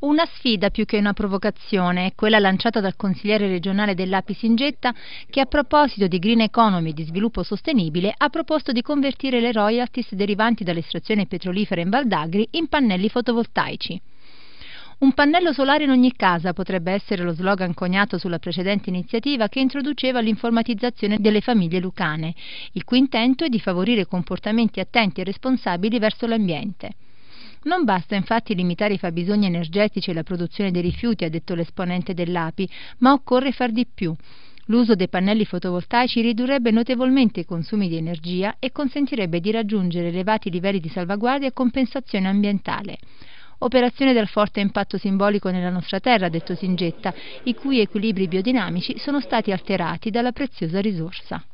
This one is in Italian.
Una sfida più che una provocazione è quella lanciata dal consigliere regionale dell'API Singetta che a proposito di green economy e di sviluppo sostenibile ha proposto di convertire le royalties derivanti dall'estrazione petrolifera in Valdagri in pannelli fotovoltaici. Un pannello solare in ogni casa potrebbe essere lo slogan coniato sulla precedente iniziativa che introduceva l'informatizzazione delle famiglie lucane, il cui intento è di favorire comportamenti attenti e responsabili verso l'ambiente. Non basta infatti limitare i fabbisogni energetici e la produzione dei rifiuti, ha detto l'esponente dell'API, ma occorre far di più. L'uso dei pannelli fotovoltaici ridurrebbe notevolmente i consumi di energia e consentirebbe di raggiungere elevati livelli di salvaguardia e compensazione ambientale. Operazione dal forte impatto simbolico nella nostra terra, ha detto Singetta, i cui equilibri biodinamici sono stati alterati dalla preziosa risorsa.